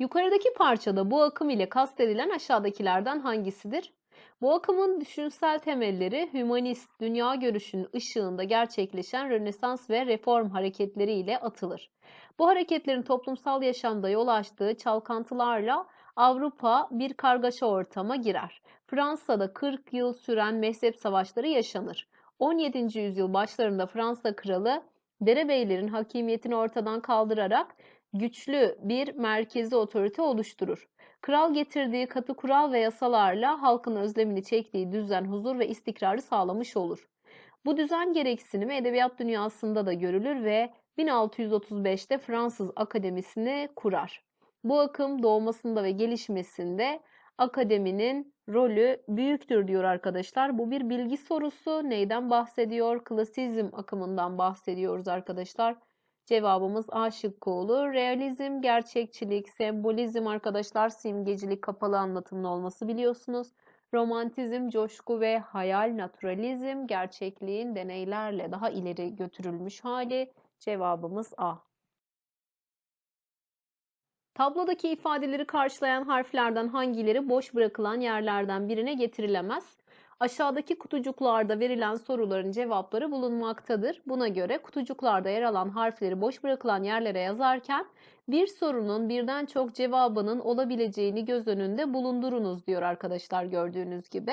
Yukarıdaki parçada bu akım ile kastedilen aşağıdakilerden hangisidir? Bu akımın düşünsel temelleri hümanist dünya görüşünün ışığında gerçekleşen Rönesans ve reform hareketleri ile atılır. Bu hareketlerin toplumsal yaşamda yol açtığı çalkantılarla Avrupa bir kargaşa ortama girer. Fransa'da 40 yıl süren mezhep savaşları yaşanır. 17. yüzyıl başlarında Fransa kralı derebeylerin hakimiyetini ortadan kaldırarak güçlü bir merkezi otorite oluşturur. Kral getirdiği katı kural ve yasalarla halkın özlemini çektiği düzen, huzur ve istikrarı sağlamış olur. Bu düzen gereksinimi edebiyat dünyasında da görülür ve 1635'te Fransız Akademisi'ni kurar. Bu akım doğmasında ve gelişmesinde akademinin rolü büyüktür diyor arkadaşlar. Bu bir bilgi sorusu. Neyden bahsediyor? Klasizm akımından bahsediyoruz arkadaşlar. Cevabımız A şıkkı olur. Realizm, gerçekçilik, sembolizm arkadaşlar simgecilik kapalı anlatımlı olması biliyorsunuz. Romantizm, coşku ve hayal, naturalizm gerçekliğin deneylerle daha ileri götürülmüş hali. Cevabımız A. Tablodaki ifadeleri karşılayan harflerden hangileri boş bırakılan yerlerden birine getirilemez? Aşağıdaki kutucuklarda verilen soruların cevapları bulunmaktadır. Buna göre kutucuklarda yer alan harfleri boş bırakılan yerlere yazarken bir sorunun birden çok cevabının olabileceğini göz önünde bulundurunuz diyor arkadaşlar gördüğünüz gibi.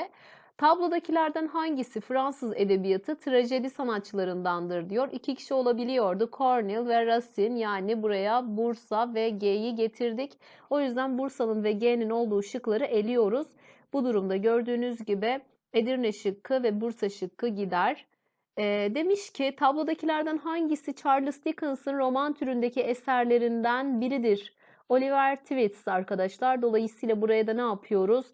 Tablodakilerden hangisi Fransız edebiyatı trajedi sanatçılarındandır diyor. İki kişi olabiliyordu. Cornell ve Racine yani buraya Bursa ve G'yi getirdik. O yüzden Bursa'nın ve G'nin olduğu şıkları eliyoruz. Bu durumda gördüğünüz gibi Edirne şıkkı ve Bursa şıkkı gider. E, demiş ki tablodakilerden hangisi Charles Dickens'ın roman türündeki eserlerinden biridir? Oliver Twist arkadaşlar. Dolayısıyla buraya da ne yapıyoruz?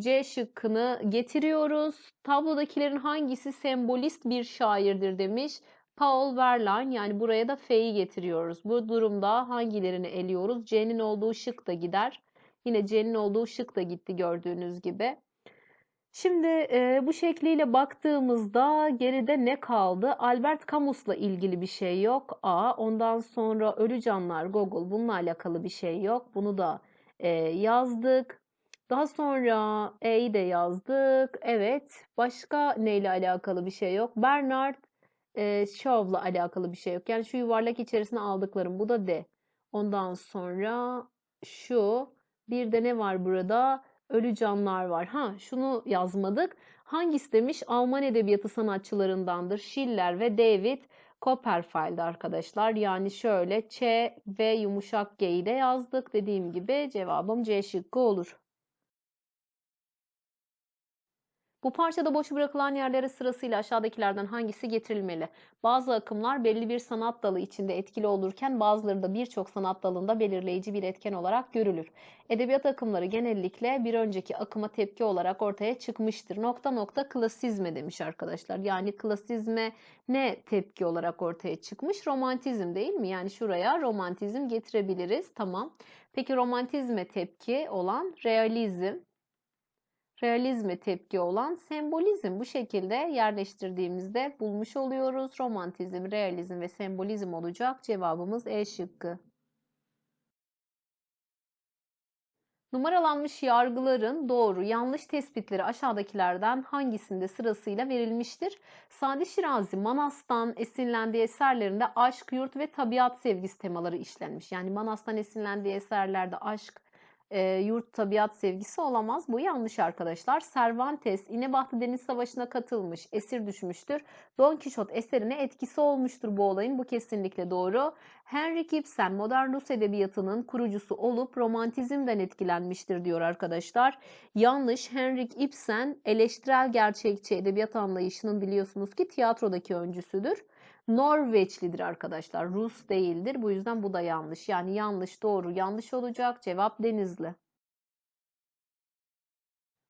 C şıkkını getiriyoruz. Tablodakilerin hangisi sembolist bir şairdir demiş. Paul Verlaine yani buraya da F'yi getiriyoruz. Bu durumda hangilerini eliyoruz? C'nin olduğu şık da gider. Yine C'nin olduğu şık da gitti gördüğünüz gibi. Şimdi e, bu şekliyle baktığımızda geride ne kaldı? Albert Camus'la ilgili bir şey yok. A. Ondan sonra Ölü Canlar Google bununla alakalı bir şey yok. Bunu da e, yazdık. Daha sonra E'yi de yazdık. Evet. Başka neyle alakalı bir şey yok? Bernard e, Shaw'la alakalı bir şey yok. Yani şu yuvarlak içerisine aldıklarım. Bu da D. Ondan sonra şu. Bir de ne var burada? ölü canlar var. Ha şunu yazmadık. Hangisi demiş? Alman edebiyatı sanatçılarındandır. Schiller ve David Copperfield arkadaşlar. Yani şöyle Ç ve yumuşak G'yi de yazdık. Dediğim gibi cevabım C şıkkı olur. Bu parçada boş bırakılan yerlere sırasıyla aşağıdakilerden hangisi getirilmeli? Bazı akımlar belli bir sanat dalı içinde etkili olurken bazıları da birçok sanat dalında belirleyici bir etken olarak görülür. Edebiyat akımları genellikle bir önceki akıma tepki olarak ortaya çıkmıştır. Nokta nokta klasizme demiş arkadaşlar. Yani klasizme ne tepki olarak ortaya çıkmış? Romantizm değil mi? Yani şuraya romantizm getirebiliriz. Tamam. Peki romantizme tepki olan realizm realizme tepki olan sembolizm bu şekilde yerleştirdiğimizde bulmuş oluyoruz. Romantizm, realizm ve sembolizm olacak cevabımız E şıkkı. Numaralanmış yargıların doğru, yanlış tespitleri aşağıdakilerden hangisinde sırasıyla verilmiştir? Sadi Şirazi Manas'tan esinlendiği eserlerinde aşk, yurt ve tabiat sevgisi temaları işlenmiş. Yani Manas'tan esinlendiği eserlerde aşk, e, yurt tabiat sevgisi olamaz. Bu yanlış arkadaşlar. Cervantes İnebahtı Deniz Savaşı'na katılmış, esir düşmüştür. Don Kişot eserine etkisi olmuştur bu olayın. Bu kesinlikle doğru. Henry Gibson modern Rus edebiyatının kurucusu olup romantizmden etkilenmiştir diyor arkadaşlar. Yanlış Henrik Ibsen eleştirel gerçekçi edebiyat anlayışının biliyorsunuz ki tiyatrodaki öncüsüdür. Norveçlidir arkadaşlar Rus değildir bu yüzden bu da yanlış. Yani yanlış doğru yanlış olacak cevap Denizli.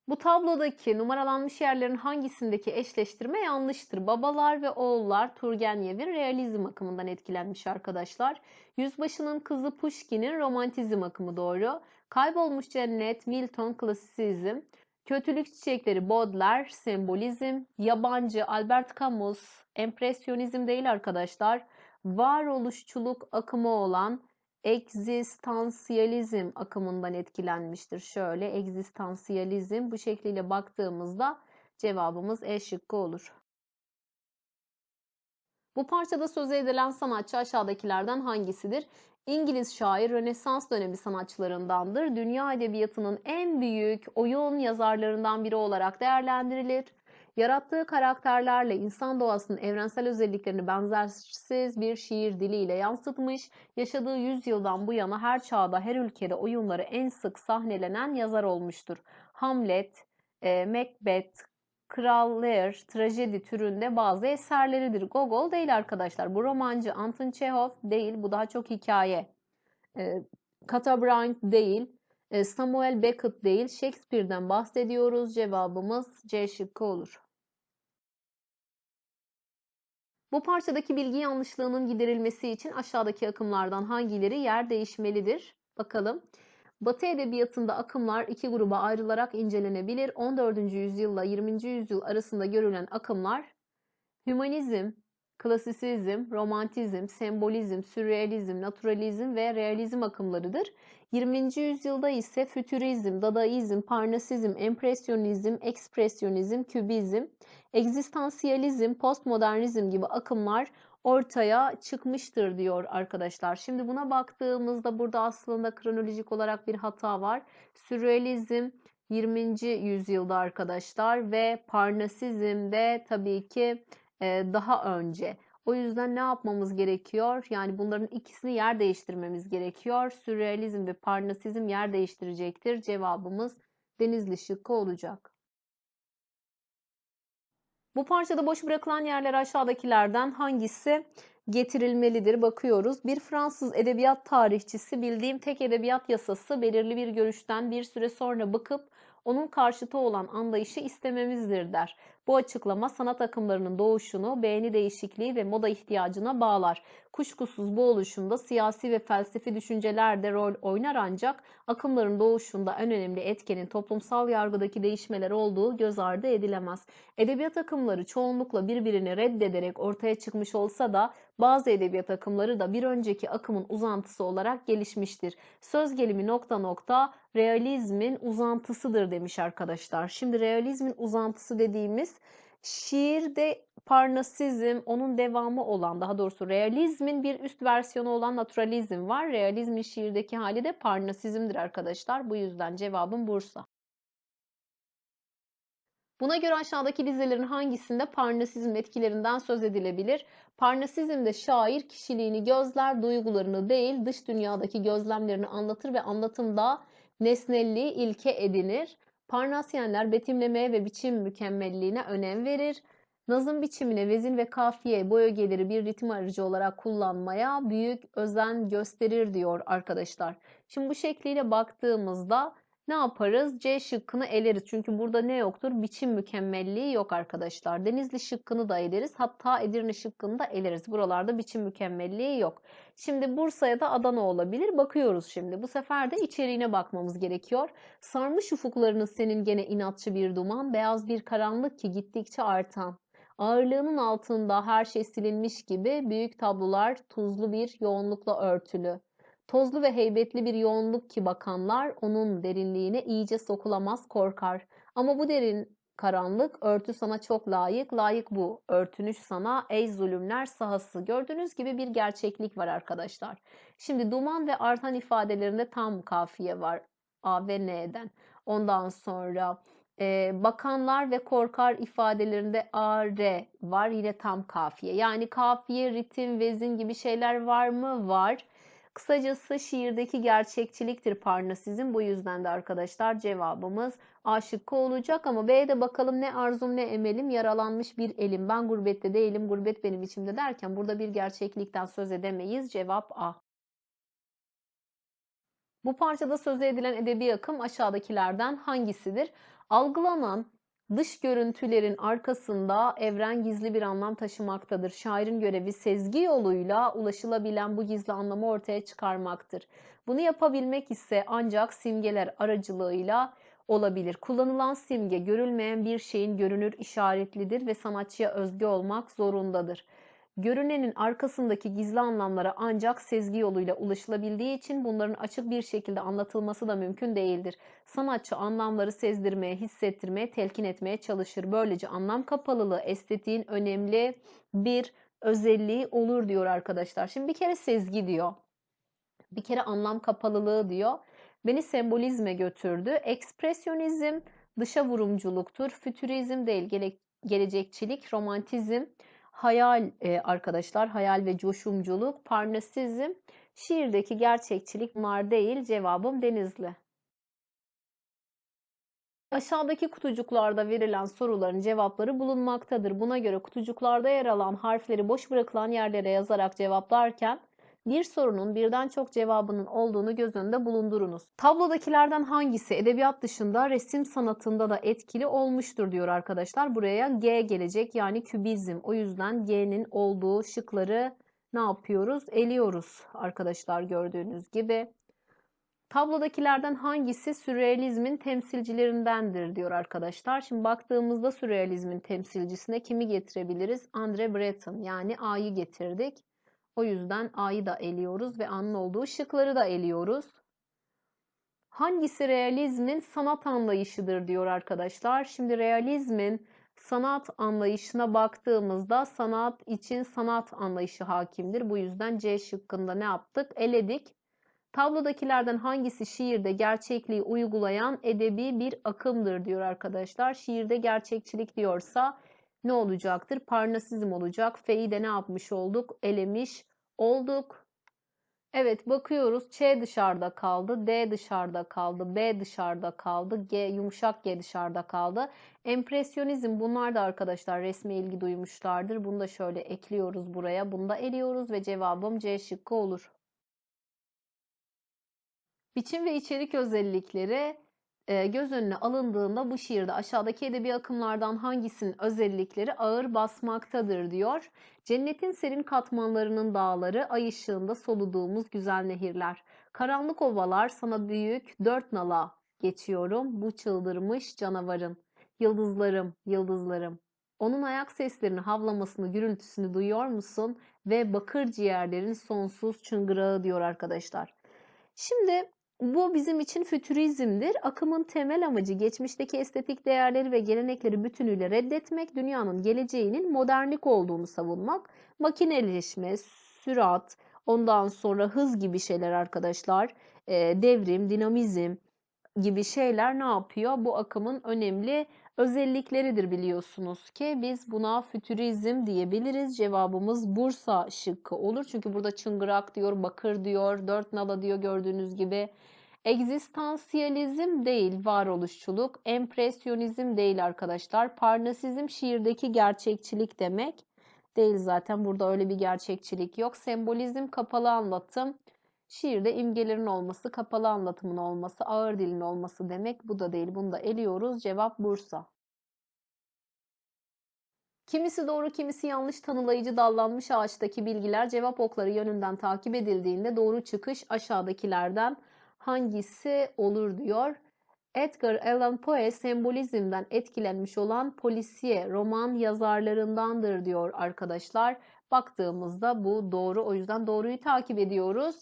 Bu tablodaki numaralanmış yerlerin hangisindeki eşleştirme yanlıştır? Babalar ve oğullar Turgenev'in realizm akımından etkilenmiş arkadaşlar. Yüzbaşının kızı Pushkin'in romantizm akımı doğru. Kaybolmuş cennet Milton klasisizm. Kötülük çiçekleri Baudelaire, sembolizm. Yabancı Albert Camus, empresyonizm değil arkadaşlar. Varoluşçuluk akımı olan egzistansiyalizm akımından etkilenmiştir. Şöyle egzistansiyalizm bu şekliyle baktığımızda cevabımız E şıkkı olur. Bu parçada söz edilen sanatçı aşağıdakilerden hangisidir? İngiliz şair Rönesans dönemi sanatçılarındandır. Dünya edebiyatının en büyük oyun yazarlarından biri olarak değerlendirilir. Yarattığı karakterlerle insan doğasının evrensel özelliklerini benzersiz bir şiir diliyle yansıtmış, yaşadığı yüzyıldan bu yana her çağda her ülkede oyunları en sık sahnelenen yazar olmuştur. Hamlet, e, Macbeth, Kral Lear trajedi türünde bazı eserleridir. Gogol değil arkadaşlar. Bu romancı Anton Chekhov değil. Bu daha çok hikaye. E, Katabrand değil. E, Samuel Beckett değil. Shakespeare'den bahsediyoruz. Cevabımız C şıkkı olur. Bu parçadaki bilgi yanlışlığının giderilmesi için aşağıdaki akımlardan hangileri yer değişmelidir? Bakalım. Batı edebiyatında akımlar iki gruba ayrılarak incelenebilir. 14. yüzyılla 20. yüzyıl arasında görülen akımlar hümanizm, klasisizm, romantizm, sembolizm, sürrealizm, naturalizm ve realizm akımlarıdır. 20. yüzyılda ise fütürizm, dadaizm, parnasizm, empresyonizm, ekspresyonizm, kübizm, egzistansiyalizm, postmodernizm gibi akımlar ortaya çıkmıştır diyor arkadaşlar. Şimdi buna baktığımızda burada aslında kronolojik olarak bir hata var. Sürrealizm 20. yüzyılda arkadaşlar ve Parnasizm de tabii ki e, daha önce. O yüzden ne yapmamız gerekiyor? Yani bunların ikisini yer değiştirmemiz gerekiyor. Sürrealizm ve Parnasizm yer değiştirecektir. Cevabımız Denizli şıkkı olacak. Bu parçada boş bırakılan yerler aşağıdakilerden hangisi getirilmelidir bakıyoruz. Bir Fransız edebiyat tarihçisi bildiğim tek edebiyat yasası belirli bir görüşten bir süre sonra bakıp onun karşıtı olan anlayışı istememizdir der. Bu açıklama sanat akımlarının doğuşunu, beğeni değişikliği ve moda ihtiyacına bağlar. Kuşkusuz bu oluşumda siyasi ve felsefi düşünceler de rol oynar ancak akımların doğuşunda en önemli etkenin toplumsal yargıdaki değişmeler olduğu göz ardı edilemez. Edebiyat akımları çoğunlukla birbirini reddederek ortaya çıkmış olsa da bazı edebiyat akımları da bir önceki akımın uzantısı olarak gelişmiştir. Söz gelimi nokta nokta realizmin uzantısıdır demiş arkadaşlar. Şimdi realizmin uzantısı dediğimiz şiirde parnasizm, onun devamı olan daha doğrusu realizmin bir üst versiyonu olan naturalizm var. Realizmin şiirdeki hali de parnasizmdir arkadaşlar. Bu yüzden cevabım Bursa. Buna göre aşağıdaki dizelerin hangisinde parnasizm etkilerinden söz edilebilir? Parnasizmde şair kişiliğini gözler, duygularını değil dış dünyadaki gözlemlerini anlatır ve anlatımda nesnelliği ilke edinir. Parnasiyenler betimlemeye ve biçim mükemmelliğine önem verir. Nazım biçimine vezin ve kafiye bu ögeleri bir ritim aracı olarak kullanmaya büyük özen gösterir diyor arkadaşlar. Şimdi bu şekliyle baktığımızda ne yaparız? C şıkkını eleriz. Çünkü burada ne yoktur? Biçim mükemmelliği yok arkadaşlar. Denizli şıkkını da eleriz. Hatta Edirne şıkkını da eleriz. Buralarda biçim mükemmelliği yok. Şimdi Bursa'ya da Adana olabilir. Bakıyoruz şimdi. Bu sefer de içeriğine bakmamız gerekiyor. Sarmış ufuklarını senin gene inatçı bir duman, beyaz bir karanlık ki gittikçe artan. Ağırlığının altında her şey silinmiş gibi büyük tablolar tuzlu bir yoğunlukla örtülü. Tozlu ve heybetli bir yoğunluk ki bakanlar onun derinliğine iyice sokulamaz korkar. Ama bu derin karanlık örtü sana çok layık, layık bu. Örtünüş sana ey zulümler sahası. Gördüğünüz gibi bir gerçeklik var arkadaşlar. Şimdi duman ve artan ifadelerinde tam kafiye var. A ve N'den. Ondan sonra e, bakanlar ve korkar ifadelerinde A, R var yine tam kafiye. Yani kafiye, ritim, vezin gibi şeyler var mı? Var. Kısacası şiirdeki gerçekçiliktir parnasizm. Bu yüzden de arkadaşlar cevabımız A şıkkı olacak ama de bakalım ne arzum ne emelim yaralanmış bir elim. Ben gurbette değilim gurbet benim içimde derken burada bir gerçeklikten söz edemeyiz. Cevap A. Bu parçada söz edilen edebi akım aşağıdakilerden hangisidir? Algılanan, Dış görüntülerin arkasında evren gizli bir anlam taşımaktadır. Şairin görevi sezgi yoluyla ulaşılabilen bu gizli anlamı ortaya çıkarmaktır. Bunu yapabilmek ise ancak simgeler aracılığıyla olabilir. Kullanılan simge görülmeyen bir şeyin görünür işaretlidir ve sanatçıya özgü olmak zorundadır görünenin arkasındaki gizli anlamlara ancak sezgi yoluyla ulaşılabildiği için bunların açık bir şekilde anlatılması da mümkün değildir. Sanatçı anlamları sezdirmeye, hissettirmeye, telkin etmeye çalışır. Böylece anlam kapalılığı estetiğin önemli bir özelliği olur diyor arkadaşlar. Şimdi bir kere sezgi diyor. Bir kere anlam kapalılığı diyor. Beni sembolizme götürdü. Ekspresyonizm dışa vurumculuktur. Fütürizm değil, gelecekçilik, romantizm, hayal e, arkadaşlar, hayal ve coşumculuk, parnasizm, şiirdeki gerçekçilik mar değil, cevabım Denizli. Aşağıdaki kutucuklarda verilen soruların cevapları bulunmaktadır. Buna göre kutucuklarda yer alan harfleri boş bırakılan yerlere yazarak cevaplarken bir sorunun birden çok cevabının olduğunu göz önünde bulundurunuz. Tablodakilerden hangisi edebiyat dışında resim sanatında da etkili olmuştur diyor arkadaşlar. Buraya G gelecek yani kübizm. O yüzden G'nin olduğu şıkları ne yapıyoruz? Eliyoruz arkadaşlar gördüğünüz gibi. Tablodakilerden hangisi sürrealizmin temsilcilerindendir diyor arkadaşlar. Şimdi baktığımızda sürrealizmin temsilcisine kimi getirebiliriz? Andre Breton yani A'yı getirdik. O yüzden A'yı da eliyoruz ve A'nın olduğu şıkları da eliyoruz. Hangisi realizmin sanat anlayışıdır diyor arkadaşlar. Şimdi realizmin sanat anlayışına baktığımızda sanat için sanat anlayışı hakimdir. Bu yüzden C şıkkında ne yaptık? Eledik. Tablodakilerden hangisi şiirde gerçekliği uygulayan edebi bir akımdır diyor arkadaşlar. Şiirde gerçekçilik diyorsa ne olacaktır? Parnasizm olacak. F'yi de ne yapmış olduk? Elemiş olduk. Evet bakıyoruz. Ç dışarıda kaldı. D dışarıda kaldı. B dışarıda kaldı. G yumuşak G dışarıda kaldı. Empresyonizm bunlar da arkadaşlar resme ilgi duymuşlardır. Bunu da şöyle ekliyoruz buraya. Bunu da eliyoruz ve cevabım C şıkkı olur. Biçim ve içerik özellikleri göz önüne alındığında bu şiirde aşağıdaki edebi akımlardan hangisinin özellikleri ağır basmaktadır diyor. Cennetin serin katmanlarının dağları, ay ışığında soluduğumuz güzel nehirler. Karanlık ovalar sana büyük dört nala geçiyorum bu çıldırmış canavarın. Yıldızlarım, yıldızlarım. Onun ayak seslerini, havlamasını, gürültüsünü duyuyor musun? Ve bakır ciğerlerin sonsuz çıngırağı diyor arkadaşlar. Şimdi bu bizim için fütürizmdir. Akımın temel amacı geçmişteki estetik değerleri ve gelenekleri bütünüyle reddetmek, dünyanın geleceğinin modernlik olduğunu savunmak, makineleşme, sürat, ondan sonra hız gibi şeyler arkadaşlar, devrim, dinamizm gibi şeyler ne yapıyor? Bu akımın önemli özellikleridir biliyorsunuz ki biz buna fütürizm diyebiliriz. Cevabımız Bursa şıkkı olur. Çünkü burada çıngırak diyor, bakır diyor, dört nala diyor gördüğünüz gibi. Egzistansiyalizm değil varoluşçuluk, empresyonizm değil arkadaşlar. Parnasizm şiirdeki gerçekçilik demek değil zaten burada öyle bir gerçekçilik yok. Sembolizm kapalı anlatım, Şiirde imgelerin olması, kapalı anlatımın olması, ağır dilin olması demek. Bu da değil, bunu da eliyoruz. Cevap Bursa. Kimisi doğru, kimisi yanlış tanılayıcı dallanmış ağaçtaki bilgiler cevap okları yönünden takip edildiğinde doğru çıkış aşağıdakilerden hangisi olur diyor. Edgar Allan Poe sembolizmden etkilenmiş olan polisiye roman yazarlarındandır diyor arkadaşlar. Baktığımızda bu doğru. O yüzden doğruyu takip ediyoruz.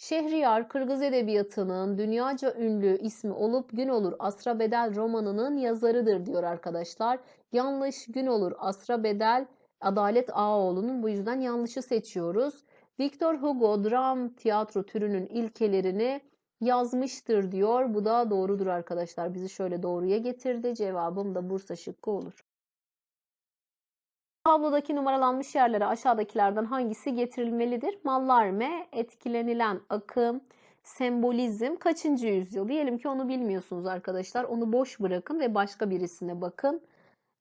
Şehriyar Kırgız edebiyatının dünyaca ünlü ismi olup Gün Olur Asra Bedel romanının yazarıdır diyor arkadaşlar. Yanlış Gün Olur Asra Bedel Adalet Ağaoğlu'nun bu yüzden yanlışı seçiyoruz. Victor Hugo dram tiyatro türünün ilkelerini yazmıştır diyor. Bu da doğrudur arkadaşlar. Bizi şöyle doğruya getirdi. Cevabım da Bursa şıkkı olur. Tablodaki numaralanmış yerlere aşağıdakilerden hangisi getirilmelidir? Mallar mı? etkilenilen akım, sembolizm kaçıncı yüzyıl? Diyelim ki onu bilmiyorsunuz arkadaşlar. Onu boş bırakın ve başka birisine bakın.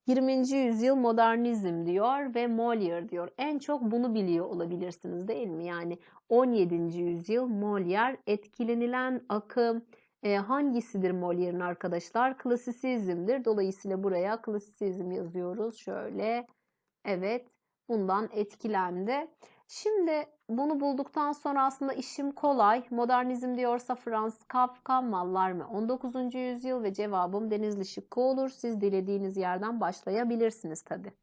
20. yüzyıl modernizm diyor ve Molière diyor. En çok bunu biliyor olabilirsiniz değil mi? Yani 17. yüzyıl Molière etkilenilen akım e, hangisidir Molière'in arkadaşlar? Klasisizmdir. Dolayısıyla buraya klasisizm yazıyoruz. Şöyle Evet bundan etkilendi. Şimdi bunu bulduktan sonra aslında işim kolay. Modernizm diyorsa Frans Kafka mallar mı? 19. yüzyıl ve cevabım Denizli Şıkkı olur. Siz dilediğiniz yerden başlayabilirsiniz tabii.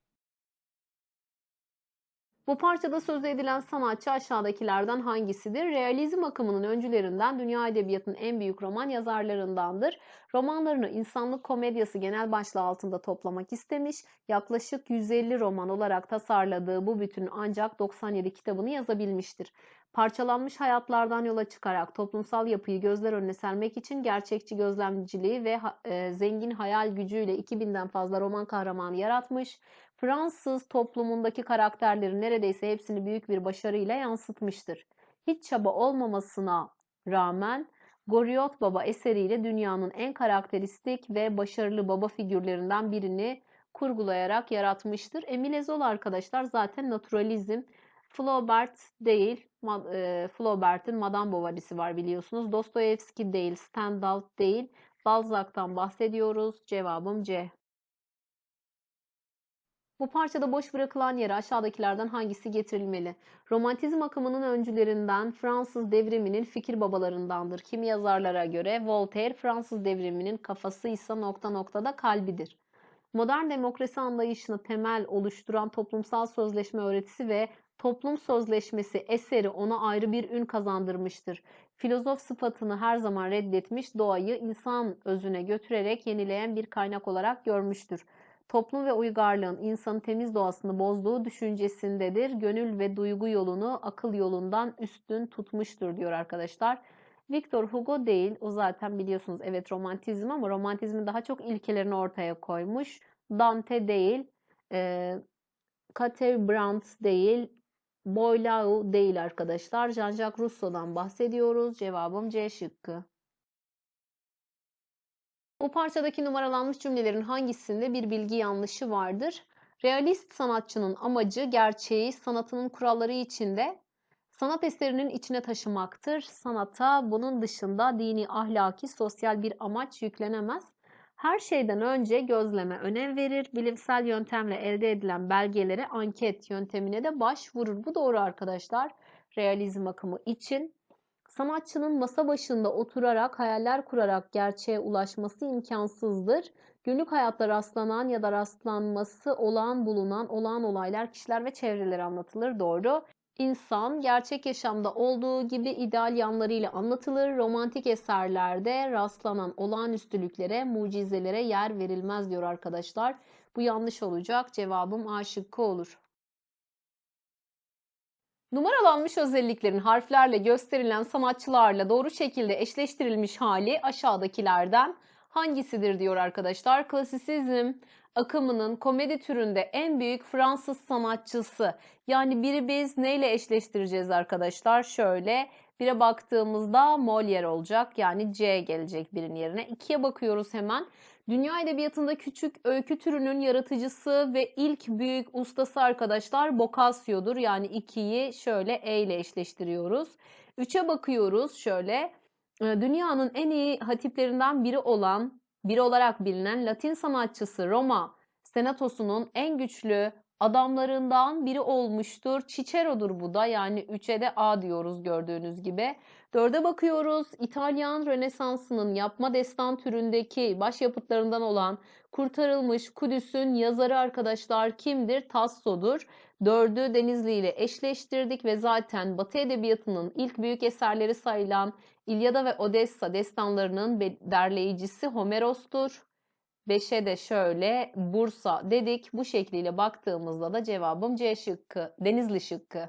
Bu parçada söz edilen sanatçı aşağıdakilerden hangisidir? Realizm akımının öncülerinden dünya edebiyatının en büyük roman yazarlarındandır. Romanlarını insanlık komedyası genel başlığı altında toplamak istemiş. Yaklaşık 150 roman olarak tasarladığı bu bütünün ancak 97 kitabını yazabilmiştir. Parçalanmış hayatlardan yola çıkarak toplumsal yapıyı gözler önüne sermek için gerçekçi gözlemciliği ve e, zengin hayal gücüyle 2000'den fazla roman kahramanı yaratmış. Fransız toplumundaki karakterlerin neredeyse hepsini büyük bir başarıyla yansıtmıştır. Hiç çaba olmamasına rağmen Goriot Baba eseriyle dünyanın en karakteristik ve başarılı baba figürlerinden birini kurgulayarak yaratmıştır. Emile Zola arkadaşlar zaten naturalizm, Flaubert değil, e, Flaubert'in Madame Bovary'si var biliyorsunuz. Dostoyevski değil, Stendhal değil, Balzac'tan bahsediyoruz. Cevabım C. Bu parçada boş bırakılan yere aşağıdakilerden hangisi getirilmeli? Romantizm akımının öncülerinden Fransız devriminin fikir babalarındandır. Kimi yazarlara göre Voltaire Fransız devriminin kafası ise nokta noktada kalbidir. Modern demokrasi anlayışını temel oluşturan toplumsal sözleşme öğretisi ve toplum sözleşmesi eseri ona ayrı bir ün kazandırmıştır. Filozof sıfatını her zaman reddetmiş, doğayı insan özüne götürerek yenileyen bir kaynak olarak görmüştür toplum ve uygarlığın insanın temiz doğasını bozduğu düşüncesindedir. Gönül ve duygu yolunu akıl yolundan üstün tutmuştur diyor arkadaşlar. Victor Hugo değil, o zaten biliyorsunuz evet romantizm ama romantizmin daha çok ilkelerini ortaya koymuş. Dante değil, e, Kate Brandt değil, Boileau değil arkadaşlar. Jean-Jacques Rousseau'dan bahsediyoruz. Cevabım C şıkkı. Bu parçadaki numaralanmış cümlelerin hangisinde bir bilgi yanlışı vardır? Realist sanatçının amacı gerçeği sanatının kuralları içinde sanat eserinin içine taşımaktır. Sanata bunun dışında dini, ahlaki, sosyal bir amaç yüklenemez. Her şeyden önce gözleme önem verir. Bilimsel yöntemle elde edilen belgeleri anket yöntemine de başvurur. Bu doğru arkadaşlar. Realizm akımı için Sanatçının masa başında oturarak, hayaller kurarak gerçeğe ulaşması imkansızdır. Günlük hayatta rastlanan ya da rastlanması olağan bulunan olağan olaylar, kişiler ve çevreler anlatılır. Doğru. İnsan gerçek yaşamda olduğu gibi ideal yanlarıyla anlatılır. Romantik eserlerde rastlanan olağanüstülüklere, mucizelere yer verilmez diyor arkadaşlar. Bu yanlış olacak. Cevabım A şıkkı olur. Numaralanmış özelliklerin harflerle gösterilen sanatçılarla doğru şekilde eşleştirilmiş hali aşağıdakilerden hangisidir diyor arkadaşlar. Klasisizm akımının komedi türünde en büyük Fransız sanatçısı. Yani biri biz neyle eşleştireceğiz arkadaşlar? Şöyle bire baktığımızda Molière olacak. Yani C gelecek birin yerine. İkiye bakıyoruz hemen. Dünya edebiyatında küçük öykü türünün yaratıcısı ve ilk büyük ustası arkadaşlar Boccaccio'dur. Yani ikiyi şöyle E ile eşleştiriyoruz. Üçe bakıyoruz şöyle. Ee, dünyanın en iyi hatiplerinden biri olan, biri olarak bilinen Latin sanatçısı Roma Senatosu'nun en güçlü adamlarından biri olmuştur. Cicero'dur bu da yani 3'e de A diyoruz gördüğünüz gibi. 4'e bakıyoruz. İtalyan Rönesansı'nın yapma destan türündeki başyapıtlarından olan Kurtarılmış Kudüs'ün yazarı arkadaşlar kimdir? Tasso'dur. 4'ü Denizli ile eşleştirdik ve zaten Batı Edebiyatı'nın ilk büyük eserleri sayılan İlyada ve Odessa destanlarının derleyicisi Homeros'tur. 5'e de şöyle Bursa dedik. Bu şekliyle baktığımızda da cevabım C şıkkı, Denizli şıkkı.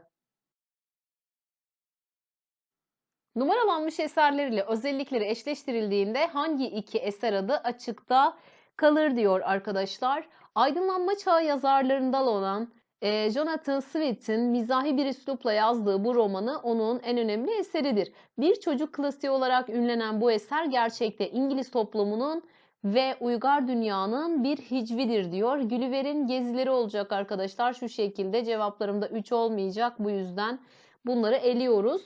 Numaralanmış eserleriyle özellikleri eşleştirildiğinde hangi iki eser adı açıkta kalır diyor arkadaşlar. Aydınlanma çağı yazarlarından olan e, Jonathan Swift'in mizahi bir üslupla yazdığı bu romanı onun en önemli eseridir. Bir çocuk klasiği olarak ünlenen bu eser gerçekte İngiliz toplumunun ve uygar dünyanın bir hicvidir diyor. Gülüver'in gezileri olacak arkadaşlar şu şekilde cevaplarımda 3 olmayacak bu yüzden bunları eliyoruz.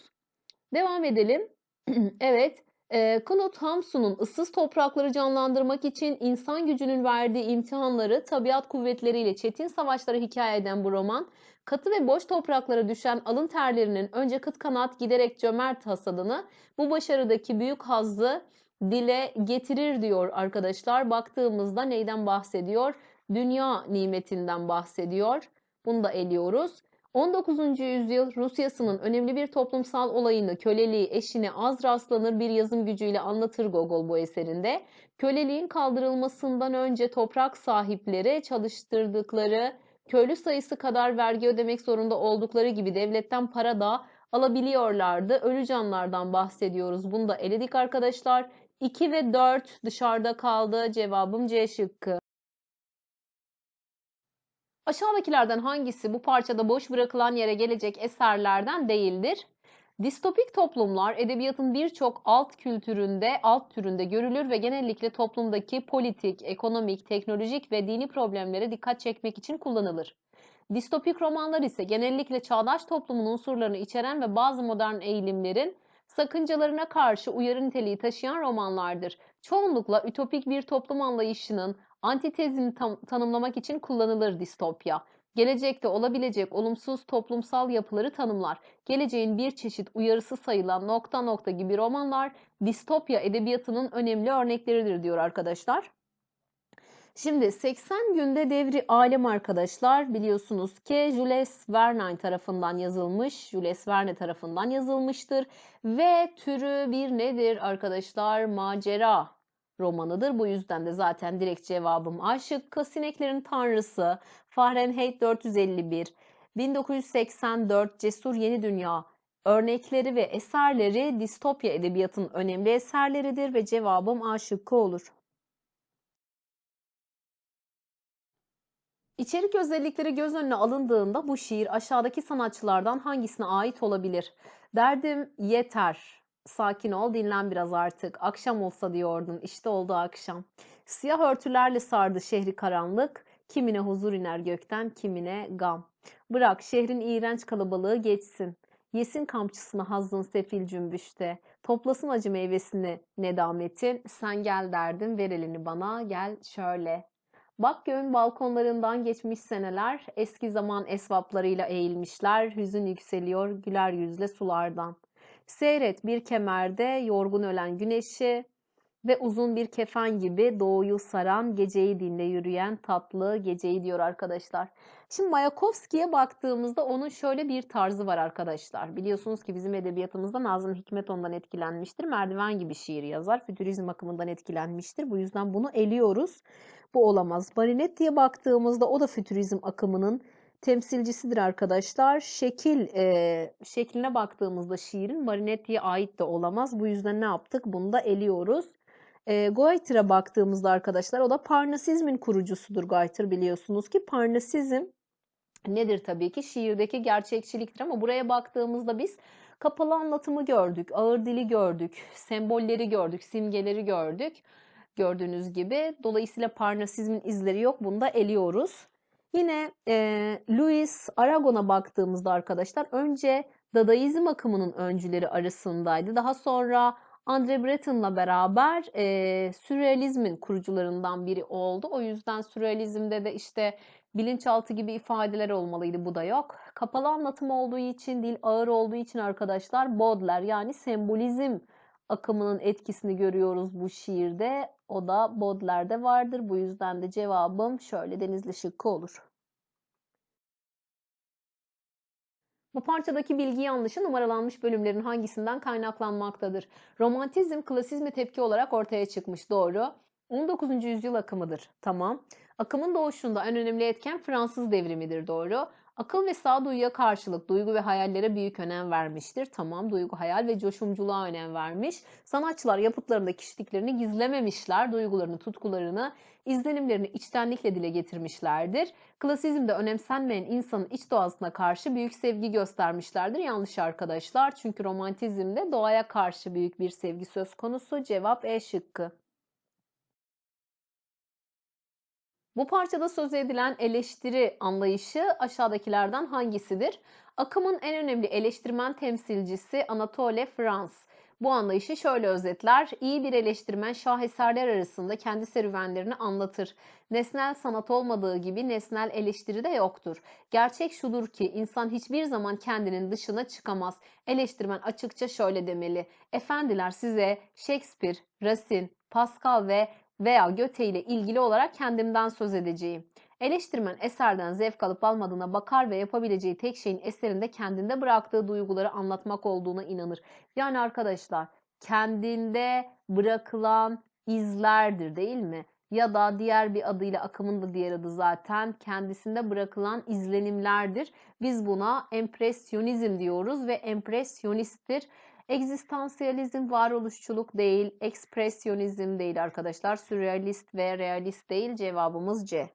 Devam edelim. evet e, Knut Hamsun'un ıssız toprakları canlandırmak için insan gücünün verdiği imtihanları tabiat kuvvetleriyle çetin savaşlara hikaye eden bu roman, katı ve boş topraklara düşen alın terlerinin önce kıt kanat giderek cömert hasadını, bu başarıdaki büyük hazzı dile getirir diyor arkadaşlar. Baktığımızda neyden bahsediyor? Dünya nimetinden bahsediyor. Bunu da eliyoruz. 19. yüzyıl Rusya'sının önemli bir toplumsal olayını köleliği eşine az rastlanır bir yazım gücüyle anlatır Gogol bu eserinde. Köleliğin kaldırılmasından önce toprak sahipleri çalıştırdıkları köylü sayısı kadar vergi ödemek zorunda oldukları gibi devletten para da alabiliyorlardı. Ölü canlardan bahsediyoruz. Bunu da eledik arkadaşlar. 2 ve 4 dışarıda kaldı. Cevabım C şıkkı. Aşağıdakilerden hangisi bu parçada boş bırakılan yere gelecek eserlerden değildir? Distopik toplumlar edebiyatın birçok alt kültüründe, alt türünde görülür ve genellikle toplumdaki politik, ekonomik, teknolojik ve dini problemlere dikkat çekmek için kullanılır. Distopik romanlar ise genellikle çağdaş toplumun unsurlarını içeren ve bazı modern eğilimlerin sakıncalarına karşı uyarı niteliği taşıyan romanlardır. Çoğunlukla ütopik bir toplum anlayışının antitezini tam- tanımlamak için kullanılır distopya. Gelecekte olabilecek olumsuz toplumsal yapıları tanımlar. Geleceğin bir çeşit uyarısı sayılan nokta nokta gibi romanlar distopya edebiyatının önemli örnekleridir diyor arkadaşlar. Şimdi 80 günde devri alem arkadaşlar biliyorsunuz ki Jules Verne tarafından yazılmış, Jules Verne tarafından yazılmıştır ve türü bir nedir arkadaşlar? Macera romanıdır. Bu yüzden de zaten direkt cevabım aşık kasineklerin Tanrısı, Fahrenheit 451, 1984 Cesur Yeni Dünya örnekleri ve eserleri distopya edebiyatının önemli eserleridir ve cevabım A şıkkı olur. İçerik özellikleri göz önüne alındığında bu şiir aşağıdaki sanatçılardan hangisine ait olabilir? Derdim yeter. Sakin ol, dinlen biraz artık. Akşam olsa diyordun. işte oldu akşam. Siyah örtülerle sardı şehri karanlık. Kimine huzur iner gökten, kimine gam. Bırak şehrin iğrenç kalabalığı geçsin. Yesin kamçısını hazdın sefil cümbüşte. Toplasın acı meyvesini nedametin. Sen gel derdim, ver elini bana, gel şöyle. Bak Bakgöl'ün balkonlarından geçmiş seneler, eski zaman esvaplarıyla eğilmişler, hüzün yükseliyor güler yüzle sulardan. Seyret bir kemerde yorgun ölen güneşi, ve uzun bir kefen gibi doğuyu saran, geceyi dinle yürüyen tatlı geceyi diyor arkadaşlar. Şimdi Mayakovski'ye baktığımızda onun şöyle bir tarzı var arkadaşlar. Biliyorsunuz ki bizim edebiyatımızda Nazım Hikmet ondan etkilenmiştir. Merdiven gibi şiir yazar. Fütürizm akımından etkilenmiştir. Bu yüzden bunu eliyoruz. Bu olamaz. Marinetti'ye baktığımızda o da fütürizm akımının temsilcisidir arkadaşlar. Şekil e, şekline baktığımızda şiirin Marinetti'ye ait de olamaz. Bu yüzden ne yaptık? Bunu da eliyoruz. E, Goiter'a baktığımızda arkadaşlar o da Parnasizmin kurucusudur Goiter biliyorsunuz ki Parnasizm nedir tabii ki şiirdeki gerçekçiliktir ama buraya baktığımızda biz kapalı anlatımı gördük, ağır dili gördük, sembolleri gördük, simgeleri gördük. Gördüğünüz gibi dolayısıyla Parnasizmin izleri yok bunu da eliyoruz. Yine e, Louis Aragon'a baktığımızda arkadaşlar önce Dadaizm akımının öncüleri arasındaydı. Daha sonra Andre Breton'la beraber e, sürrealizmin kurucularından biri oldu. O yüzden sürrealizmde de işte bilinçaltı gibi ifadeler olmalıydı. Bu da yok. Kapalı anlatım olduğu için dil ağır olduğu için arkadaşlar Baudelaire yani sembolizm akımının etkisini görüyoruz bu şiirde. O da Baudelaire'de vardır. Bu yüzden de cevabım şöyle Denizli Şıkkı olur. Bu parçadaki bilgi yanlışı numaralanmış bölümlerin hangisinden kaynaklanmaktadır? Romantizm klasizme tepki olarak ortaya çıkmış. Doğru. 19. yüzyıl akımıdır. Tamam. Akımın doğuşunda en önemli etken Fransız devrimidir. Doğru. Akıl ve sağduyuya karşılık duygu ve hayallere büyük önem vermiştir. Tamam duygu, hayal ve coşumculuğa önem vermiş. Sanatçılar yapıtlarında kişiliklerini gizlememişler. Duygularını, tutkularını, izlenimlerini içtenlikle dile getirmişlerdir. Klasizmde önemsenmeyen insanın iç doğasına karşı büyük sevgi göstermişlerdir. Yanlış arkadaşlar çünkü romantizmde doğaya karşı büyük bir sevgi söz konusu. Cevap E şıkkı. Bu parçada söz edilen eleştiri anlayışı aşağıdakilerden hangisidir? Akımın en önemli eleştirmen temsilcisi Anatole France. Bu anlayışı şöyle özetler. İyi bir eleştirmen şaheserler arasında kendi serüvenlerini anlatır. Nesnel sanat olmadığı gibi nesnel eleştiri de yoktur. Gerçek şudur ki insan hiçbir zaman kendinin dışına çıkamaz. Eleştirmen açıkça şöyle demeli. Efendiler size Shakespeare, Racine, Pascal ve veya Göte ile ilgili olarak kendimden söz edeceğim. Eleştirmen eserden zevk alıp almadığına bakar ve yapabileceği tek şeyin eserinde kendinde bıraktığı duyguları anlatmak olduğuna inanır. Yani arkadaşlar kendinde bırakılan izlerdir değil mi? Ya da diğer bir adıyla akımın da diğer adı zaten kendisinde bırakılan izlenimlerdir. Biz buna empresyonizm diyoruz ve empresyonisttir Egzistansiyalizm varoluşçuluk değil, ekspresyonizm değil arkadaşlar. Sürrealist ve realist değil cevabımız C.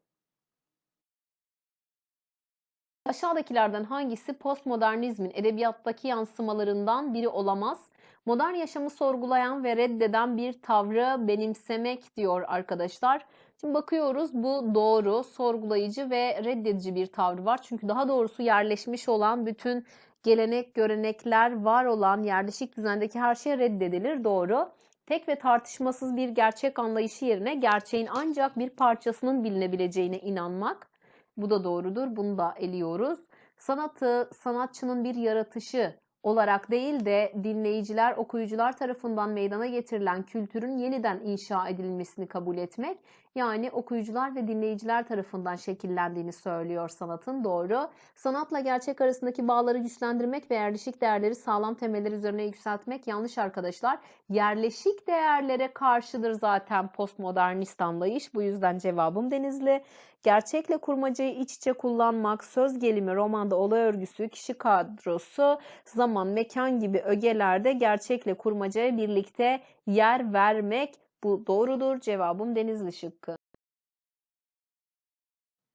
Aşağıdakilerden hangisi postmodernizmin edebiyattaki yansımalarından biri olamaz? Modern yaşamı sorgulayan ve reddeden bir tavrı benimsemek diyor arkadaşlar. Şimdi bakıyoruz bu doğru, sorgulayıcı ve reddedici bir tavrı var. Çünkü daha doğrusu yerleşmiş olan bütün gelenek, görenekler var olan yerleşik düzendeki her şey reddedilir doğru. Tek ve tartışmasız bir gerçek anlayışı yerine gerçeğin ancak bir parçasının bilinebileceğine inanmak. Bu da doğrudur. Bunu da eliyoruz. Sanatı sanatçının bir yaratışı olarak değil de dinleyiciler, okuyucular tarafından meydana getirilen kültürün yeniden inşa edilmesini kabul etmek yani okuyucular ve dinleyiciler tarafından şekillendiğini söylüyor sanatın doğru. Sanatla gerçek arasındaki bağları güçlendirmek ve yerleşik değerleri sağlam temeller üzerine yükseltmek yanlış arkadaşlar. Yerleşik değerlere karşıdır zaten postmodernist anlayış. Bu yüzden cevabım Denizli. Gerçekle kurmacayı iç içe kullanmak, söz gelimi, romanda olay örgüsü, kişi kadrosu, zaman, mekan gibi ögelerde gerçekle kurmacaya birlikte yer vermek bu doğrudur. Cevabım Denizli şıkkı.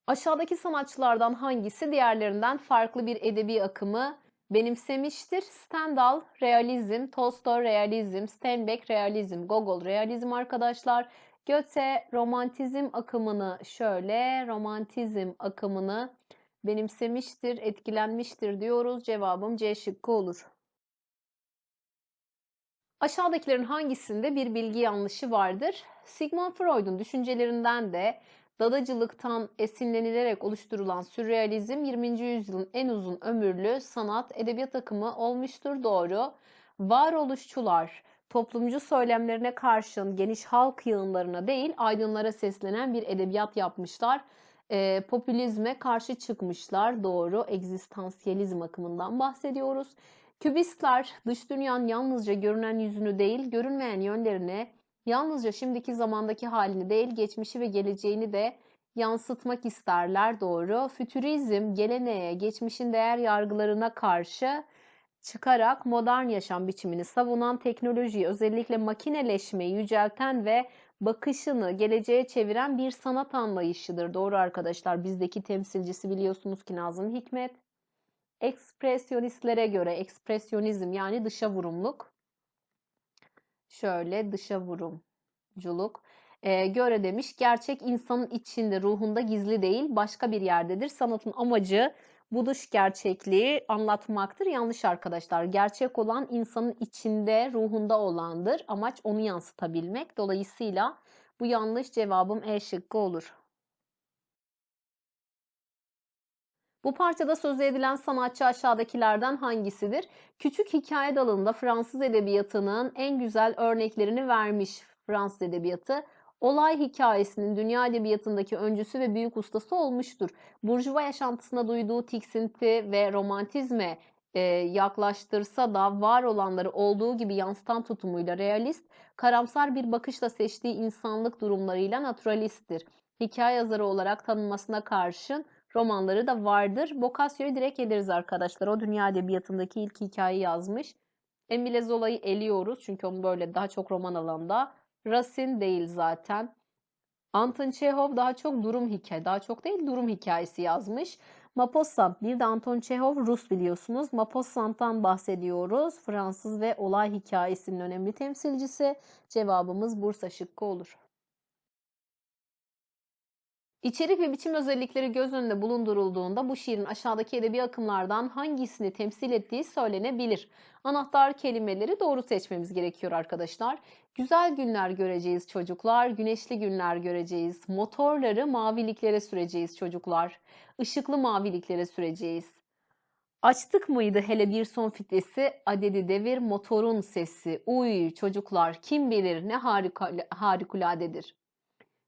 Aşağıdaki sanatçılardan hangisi diğerlerinden farklı bir edebi akımı benimsemiştir? Stendhal realizm, Tolstoy realizm, Steinbeck realizm, Gogol realizm arkadaşlar. Goethe romantizm akımını şöyle romantizm akımını benimsemiştir, etkilenmiştir diyoruz. Cevabım C şıkkı olur. Aşağıdakilerin hangisinde bir bilgi yanlışı vardır? Sigmund Freud'un düşüncelerinden de dadacılıktan esinlenilerek oluşturulan sürrealizm 20. yüzyılın en uzun ömürlü sanat edebiyat akımı olmuştur doğru. Varoluşçular toplumcu söylemlerine karşın geniş halk yığınlarına değil aydınlara seslenen bir edebiyat yapmışlar. E, popülizme karşı çıkmışlar doğru egzistansiyelizm akımından bahsediyoruz. Kübistler dış dünyanın yalnızca görünen yüzünü değil, görünmeyen yönlerini, yalnızca şimdiki zamandaki halini değil, geçmişi ve geleceğini de yansıtmak isterler doğru. Fütürizm geleneğe, geçmişin değer yargılarına karşı çıkarak modern yaşam biçimini savunan teknolojiyi, özellikle makineleşmeyi yücelten ve bakışını geleceğe çeviren bir sanat anlayışıdır. Doğru arkadaşlar bizdeki temsilcisi biliyorsunuz ki Nazım Hikmet ekspresyonistlere göre ekspresyonizm yani dışa vurumluk şöyle dışa vurumculuk e, göre demiş gerçek insanın içinde ruhunda gizli değil başka bir yerdedir sanatın amacı bu dış gerçekliği anlatmaktır yanlış arkadaşlar gerçek olan insanın içinde ruhunda olandır amaç onu yansıtabilmek dolayısıyla bu yanlış cevabım E şıkkı olur Bu parçada sözü edilen sanatçı aşağıdakilerden hangisidir? Küçük hikaye dalında Fransız edebiyatının en güzel örneklerini vermiş Fransız edebiyatı. Olay hikayesinin dünya edebiyatındaki öncüsü ve büyük ustası olmuştur. Burjuva yaşantısına duyduğu tiksinti ve romantizme e, yaklaştırsa da var olanları olduğu gibi yansıtan tutumuyla realist, karamsar bir bakışla seçtiği insanlık durumlarıyla naturalisttir. Hikaye yazarı olarak tanınmasına karşın romanları da vardır. Boccaccio'yu direkt eleriz arkadaşlar. O dünya edebiyatındaki ilk hikayeyi yazmış. Emile Zola'yı eliyoruz çünkü onun böyle daha çok roman alanda. Racine değil zaten. Anton Chekhov daha çok durum hikaye, daha çok değil durum hikayesi yazmış. Mapostant bir de Anton Chekhov Rus biliyorsunuz. Mapostant'tan bahsediyoruz. Fransız ve olay hikayesinin önemli temsilcisi. Cevabımız Bursa şıkkı olur. İçerik ve biçim özellikleri göz önünde bulundurulduğunda bu şiirin aşağıdaki edebi akımlardan hangisini temsil ettiği söylenebilir. Anahtar kelimeleri doğru seçmemiz gerekiyor arkadaşlar. Güzel günler göreceğiz çocuklar, güneşli günler göreceğiz. Motorları maviliklere süreceğiz çocuklar. ışıklı maviliklere süreceğiz. Açtık mıydı hele bir son fitesi, adedi devir motorun sesi. Uy çocuklar kim bilir ne harikuladedir.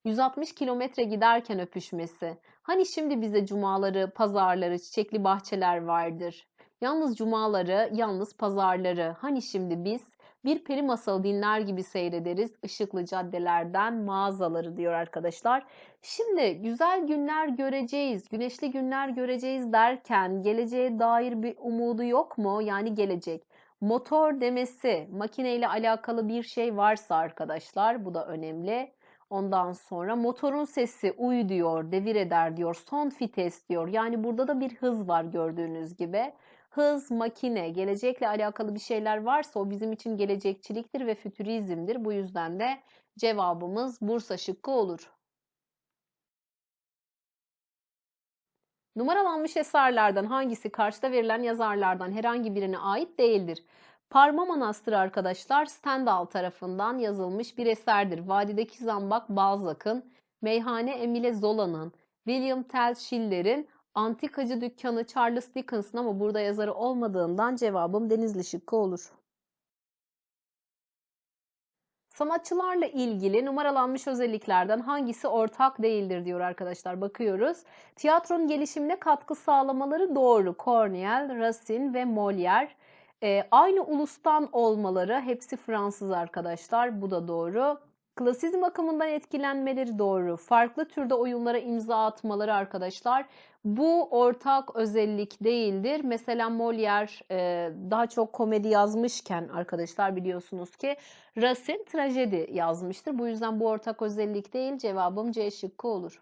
160 kilometre giderken öpüşmesi. Hani şimdi bize cumaları, pazarları, çiçekli bahçeler vardır. Yalnız cumaları, yalnız pazarları. Hani şimdi biz bir peri masalı dinler gibi seyrederiz ışıklı caddelerden mağazaları diyor arkadaşlar. Şimdi güzel günler göreceğiz, güneşli günler göreceğiz derken geleceğe dair bir umudu yok mu? Yani gelecek. Motor demesi, makineyle alakalı bir şey varsa arkadaşlar bu da önemli. Ondan sonra motorun sesi uy diyor, devir eder diyor, son fites diyor. Yani burada da bir hız var gördüğünüz gibi. Hız, makine, gelecekle alakalı bir şeyler varsa o bizim için gelecekçiliktir ve fütürizmdir. Bu yüzden de cevabımız Bursa şıkkı olur. Numaralanmış eserlerden hangisi karşıda verilen yazarlardan herhangi birine ait değildir? Parma Manastırı arkadaşlar Stendhal tarafından yazılmış bir eserdir. Vadideki Zambak Balzac'ın, Meyhane Emile Zola'nın, William Tell Schiller'in, Antikacı Dükkanı Charles Dickens'ın ama burada yazarı olmadığından cevabım Denizli şıkkı olur. Sanatçılarla ilgili numaralanmış özelliklerden hangisi ortak değildir diyor arkadaşlar. Bakıyoruz. Tiyatronun gelişimine katkı sağlamaları doğru. Cornell, Racine ve Molière. E, aynı ulustan olmaları hepsi Fransız arkadaşlar. Bu da doğru. Klasizm akımından etkilenmeleri doğru. Farklı türde oyunlara imza atmaları arkadaşlar. Bu ortak özellik değildir. Mesela Molière e, daha çok komedi yazmışken arkadaşlar biliyorsunuz ki Racine trajedi yazmıştır. Bu yüzden bu ortak özellik değil. Cevabım C şıkkı olur.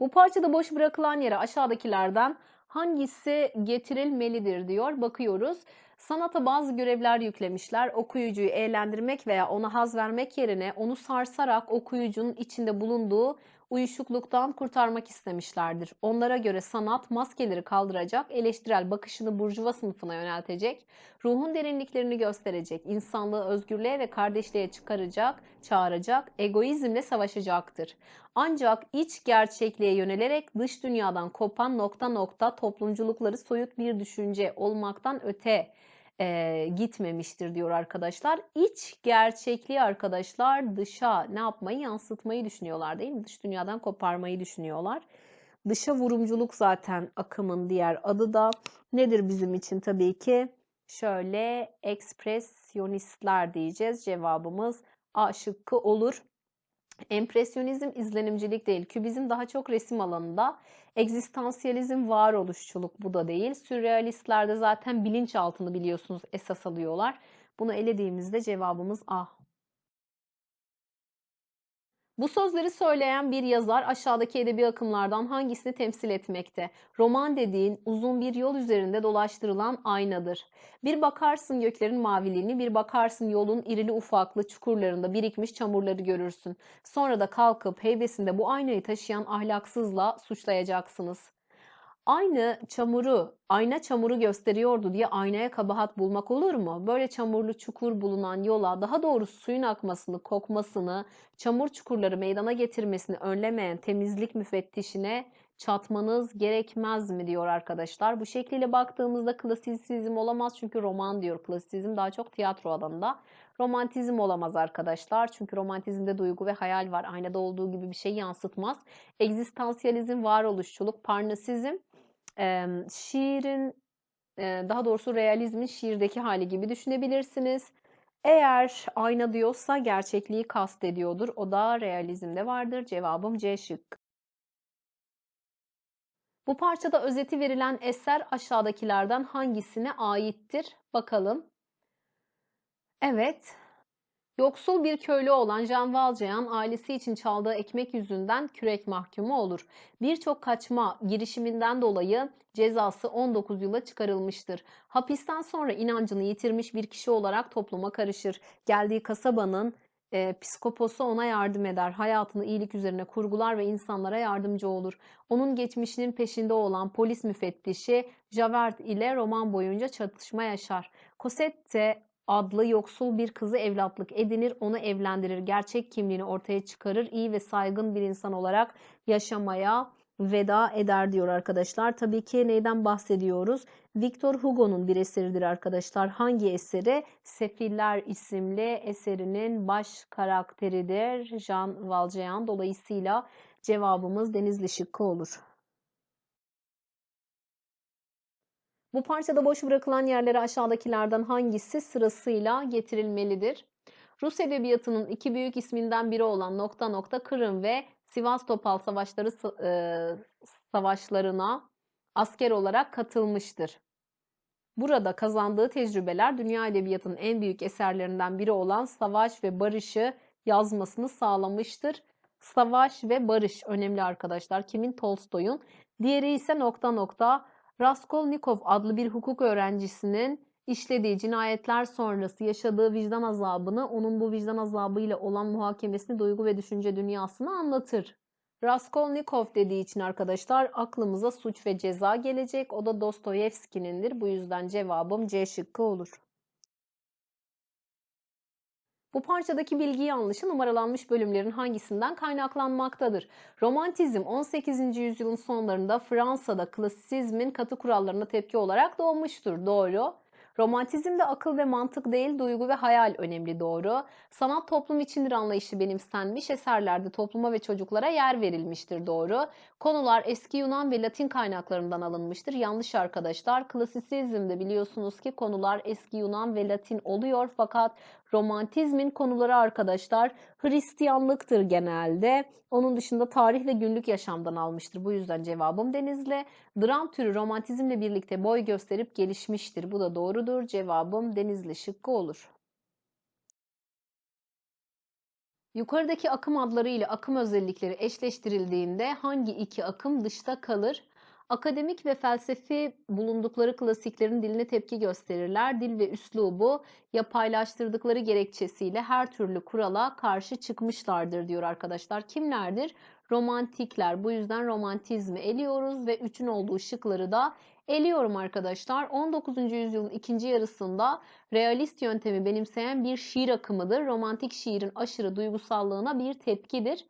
Bu parçada boş bırakılan yere aşağıdakilerden hangisi getirilmelidir diyor. Bakıyoruz. Sanata bazı görevler yüklemişler. Okuyucuyu eğlendirmek veya ona haz vermek yerine onu sarsarak okuyucunun içinde bulunduğu uyuşukluktan kurtarmak istemişlerdir. Onlara göre sanat maskeleri kaldıracak, eleştirel bakışını burjuva sınıfına yöneltecek, ruhun derinliklerini gösterecek, insanlığı özgürlüğe ve kardeşliğe çıkaracak, çağıracak, egoizmle savaşacaktır. Ancak iç gerçekliğe yönelerek dış dünyadan kopan nokta nokta toplumculukları soyut bir düşünce olmaktan öte e, gitmemiştir diyor arkadaşlar. İç gerçekliği arkadaşlar dışa ne yapmayı yansıtmayı düşünüyorlar değil mi? Dış dünyadan koparmayı düşünüyorlar. Dışa vurumculuk zaten akımın diğer adı da nedir bizim için tabii ki? Şöyle ekspresyonistler diyeceğiz. Cevabımız A şıkkı olur. Empresyonizm izlenimcilik değil. Kübizm daha çok resim alanında. Egzistansiyalizm varoluşçuluk bu da değil. Sürrealistlerde zaten bilinçaltını biliyorsunuz esas alıyorlar. Bunu elediğimizde cevabımız A bu sözleri söyleyen bir yazar aşağıdaki edebi akımlardan hangisini temsil etmekte? Roman dediğin uzun bir yol üzerinde dolaştırılan aynadır. Bir bakarsın göklerin maviliğini, bir bakarsın yolun irili ufaklı çukurlarında birikmiş çamurları görürsün. Sonra da kalkıp heybesinde bu aynayı taşıyan ahlaksızla suçlayacaksınız aynı çamuru, ayna çamuru gösteriyordu diye aynaya kabahat bulmak olur mu? Böyle çamurlu çukur bulunan yola daha doğrusu suyun akmasını, kokmasını, çamur çukurları meydana getirmesini önlemeyen temizlik müfettişine çatmanız gerekmez mi diyor arkadaşlar. Bu şekliyle baktığımızda klasisizm olamaz çünkü roman diyor. Klasisizm daha çok tiyatro alanında. Romantizm olamaz arkadaşlar. Çünkü romantizmde duygu ve hayal var. Aynada olduğu gibi bir şey yansıtmaz. Egzistansiyalizm varoluşçuluk, parnasizm şiirin daha doğrusu realizmin şiirdeki hali gibi düşünebilirsiniz. Eğer ayna diyorsa gerçekliği kastediyordur. O da realizmde vardır. Cevabım C şıkkı. Bu parçada özeti verilen eser aşağıdakilerden hangisine aittir? Bakalım. Evet, Yoksul bir köylü olan Jean Valjean ailesi için çaldığı ekmek yüzünden kürek mahkumu olur. Birçok kaçma girişiminden dolayı cezası 19 yıla çıkarılmıştır. Hapisten sonra inancını yitirmiş bir kişi olarak topluma karışır. Geldiği kasabanın e, psikoposu ona yardım eder. Hayatını iyilik üzerine kurgular ve insanlara yardımcı olur. Onun geçmişinin peşinde olan polis müfettişi Javert ile roman boyunca çatışma yaşar. Cosette adlı yoksul bir kızı evlatlık edinir, onu evlendirir, gerçek kimliğini ortaya çıkarır, iyi ve saygın bir insan olarak yaşamaya veda eder diyor arkadaşlar. Tabii ki neyden bahsediyoruz? Victor Hugo'nun bir eseridir arkadaşlar. Hangi eseri? Sefiller isimli eserinin baş karakteridir Jean Valjean. Dolayısıyla cevabımız Denizli Şıkkı olur. Bu parçada boş bırakılan yerlere aşağıdakilerden hangisi sırasıyla getirilmelidir? Rus edebiyatının iki büyük isminden biri olan nokta nokta Kırım ve Sivas Topal savaşları e, savaşlarına asker olarak katılmıştır. Burada kazandığı tecrübeler dünya edebiyatının en büyük eserlerinden biri olan Savaş ve Barış'ı yazmasını sağlamıştır. Savaş ve Barış önemli arkadaşlar. Kimin? Tolstoy'un. Diğeri ise nokta nokta Raskolnikov adlı bir hukuk öğrencisinin işlediği cinayetler sonrası yaşadığı vicdan azabını, onun bu vicdan azabıyla olan muhakemesini, duygu ve düşünce dünyasını anlatır. Raskolnikov dediği için arkadaşlar aklımıza suç ve ceza gelecek. O da Dostoyevski'nindir. Bu yüzden cevabım C şıkkı olur. Bu parçadaki bilgi yanlışı numaralanmış bölümlerin hangisinden kaynaklanmaktadır? Romantizm 18. yüzyılın sonlarında Fransa'da Klasizm'in katı kurallarına tepki olarak doğmuştur. Doğru. Romantizmde akıl ve mantık değil, duygu ve hayal önemli doğru. Sanat toplum içindir anlayışı benimsenmiş, eserlerde topluma ve çocuklara yer verilmiştir doğru. Konular eski Yunan ve Latin kaynaklarından alınmıştır. Yanlış arkadaşlar, klasisizmde biliyorsunuz ki konular eski Yunan ve Latin oluyor fakat Romantizmin konuları arkadaşlar Hristiyanlıktır genelde. Onun dışında tarih ve günlük yaşamdan almıştır. Bu yüzden cevabım Denizli. Dram türü romantizmle birlikte boy gösterip gelişmiştir. Bu da doğrudur. Cevabım Denizli şıkkı olur. Yukarıdaki akım adları ile akım özellikleri eşleştirildiğinde hangi iki akım dışta kalır? Akademik ve felsefi bulundukları klasiklerin diline tepki gösterirler. Dil ve üslubu ya paylaştırdıkları gerekçesiyle her türlü kurala karşı çıkmışlardır diyor arkadaşlar. Kimlerdir? Romantikler. Bu yüzden romantizmi eliyoruz ve üçün olduğu şıkları da eliyorum arkadaşlar. 19. yüzyılın ikinci yarısında realist yöntemi benimseyen bir şiir akımıdır. Romantik şiirin aşırı duygusallığına bir tepkidir.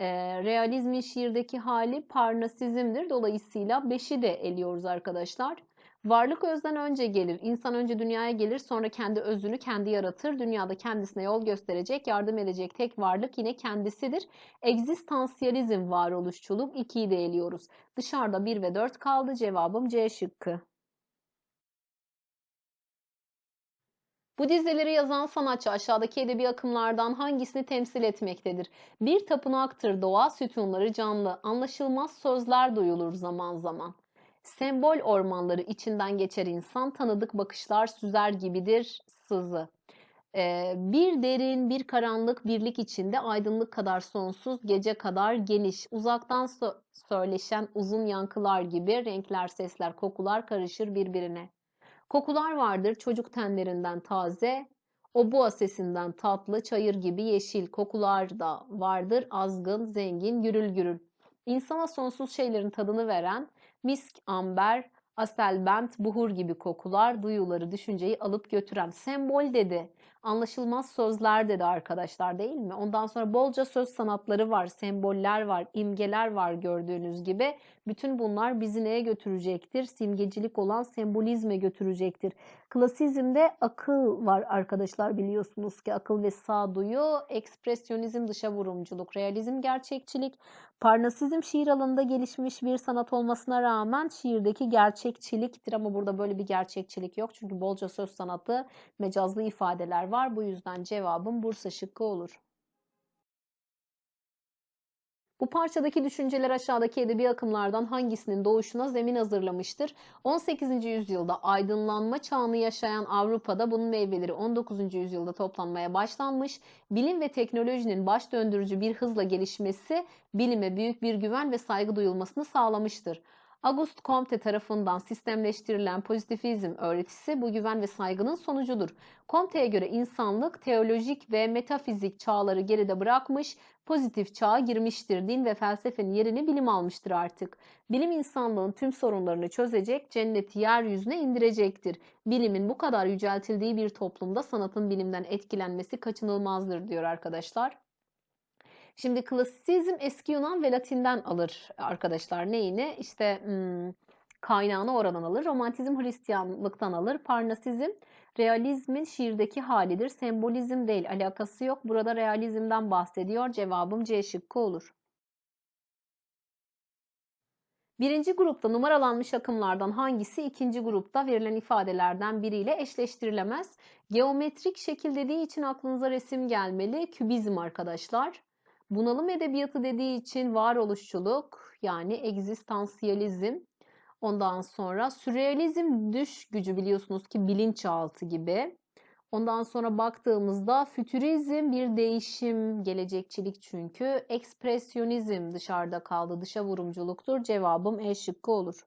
E, realizmin şiirdeki hali parnasizmdir. Dolayısıyla 5'i de eliyoruz arkadaşlar. Varlık özden önce gelir. İnsan önce dünyaya gelir, sonra kendi özünü kendi yaratır. Dünyada kendisine yol gösterecek, yardım edecek tek varlık yine kendisidir. Egzistansiyalizm varoluşçuluk 2'yi de eliyoruz. Dışarıda 1 ve 4 kaldı. Cevabım C şıkkı. Bu dizeleri yazan sanatçı aşağıdaki edebi akımlardan hangisini temsil etmektedir? Bir tapınaktır doğa sütunları canlı, anlaşılmaz sözler duyulur zaman zaman. Sembol ormanları içinden geçer insan, tanıdık bakışlar süzer gibidir sızı. Ee, bir derin, bir karanlık, birlik içinde aydınlık kadar sonsuz, gece kadar geniş, uzaktan so söyleşen uzun yankılar gibi renkler, sesler, kokular karışır birbirine. Kokular vardır çocuk tenlerinden taze, obuğa sesinden tatlı, çayır gibi yeşil. Kokular da vardır azgın, zengin, gürül gürül. İnsana sonsuz şeylerin tadını veren misk, amber, aselbent, buhur gibi kokular duyuları, düşünceyi alıp götüren sembol dedi anlaşılmaz sözler dedi arkadaşlar değil mi? Ondan sonra bolca söz sanatları var, semboller var, imgeler var gördüğünüz gibi. Bütün bunlar bizi neye götürecektir? Simgecilik olan sembolizme götürecektir. Klasizmde akıl var arkadaşlar biliyorsunuz ki akıl ve sağduyu, ekspresyonizm dışa vurumculuk, realizm gerçekçilik, parnasizm şiir alanında gelişmiş bir sanat olmasına rağmen şiirdeki gerçekçiliktir ama burada böyle bir gerçekçilik yok çünkü bolca söz sanatı, mecazlı ifadeler var. Bu yüzden cevabım Bursa şıkkı olur. Bu parçadaki düşünceler aşağıdaki edebi akımlardan hangisinin doğuşuna zemin hazırlamıştır? 18. yüzyılda aydınlanma çağını yaşayan Avrupa'da bunun meyveleri 19. yüzyılda toplanmaya başlanmış. Bilim ve teknolojinin baş döndürücü bir hızla gelişmesi bilime büyük bir güven ve saygı duyulmasını sağlamıştır. Auguste Comte tarafından sistemleştirilen pozitivizm öğretisi bu güven ve saygının sonucudur. Comte'ye göre insanlık teolojik ve metafizik çağları geride bırakmış, pozitif çağa girmiştir. Din ve felsefenin yerini bilim almıştır artık. Bilim insanlığın tüm sorunlarını çözecek, cenneti yeryüzüne indirecektir. Bilimin bu kadar yüceltildiği bir toplumda sanatın bilimden etkilenmesi kaçınılmazdır diyor arkadaşlar. Şimdi klasizm eski Yunan ve Latin'den alır arkadaşlar neyini? İşte hmm, kaynağını oradan alır. Romantizm Hristiyanlıktan alır. Parnasizm realizmin şiirdeki halidir. Sembolizm değil alakası yok. Burada realizmden bahsediyor. Cevabım C şıkkı olur. Birinci grupta numaralanmış akımlardan hangisi ikinci grupta verilen ifadelerden biriyle eşleştirilemez? Geometrik şekil dediği için aklınıza resim gelmeli. Kübizm arkadaşlar. Bunalım edebiyatı dediği için varoluşçuluk yani egzistansiyalizm ondan sonra sürrealizm düş gücü biliyorsunuz ki bilinçaltı gibi. Ondan sonra baktığımızda fütürizm bir değişim, gelecekçilik çünkü. Ekspresyonizm dışarıda kaldı, dışa vurumculuktur. Cevabım E şıkkı olur.